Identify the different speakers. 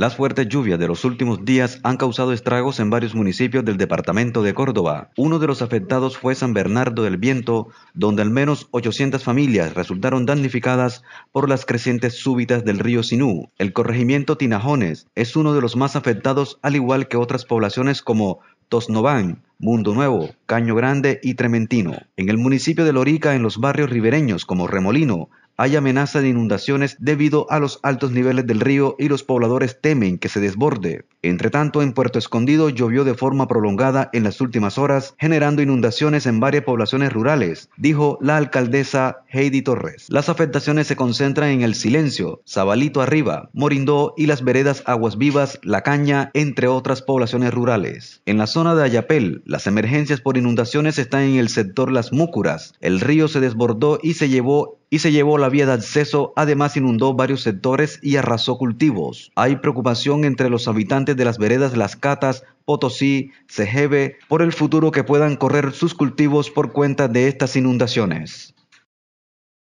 Speaker 1: Las fuertes lluvias de los últimos días han causado estragos en varios municipios del departamento de Córdoba. Uno de los afectados fue San Bernardo del Viento, donde al menos 800 familias resultaron damnificadas por las crecientes súbitas del río Sinú. El corregimiento Tinajones es uno de los más afectados, al igual que otras poblaciones como Tosnován, Mundo Nuevo, Caño Grande y Trementino. En el municipio de Lorica, en los barrios ribereños como Remolino, hay amenaza de inundaciones debido a los altos niveles del río y los pobladores temen que se desborde. Entre tanto, en Puerto Escondido llovió de forma prolongada en las últimas horas, generando inundaciones en varias poblaciones rurales, dijo la alcaldesa Heidi Torres. Las afectaciones se concentran en el silencio, Sabalito arriba, Morindó y las veredas Aguas Vivas, La Caña, entre otras poblaciones rurales. En la zona de Ayapel, las emergencias por inundaciones están en el sector Las Múcuras. El río se desbordó y se llevó y se llevó la vía de acceso, además inundó varios sectores y arrasó cultivos. Hay preocupación entre los habitantes de las veredas Las Catas, Potosí, CGB por el futuro que puedan correr sus cultivos por cuenta de estas inundaciones.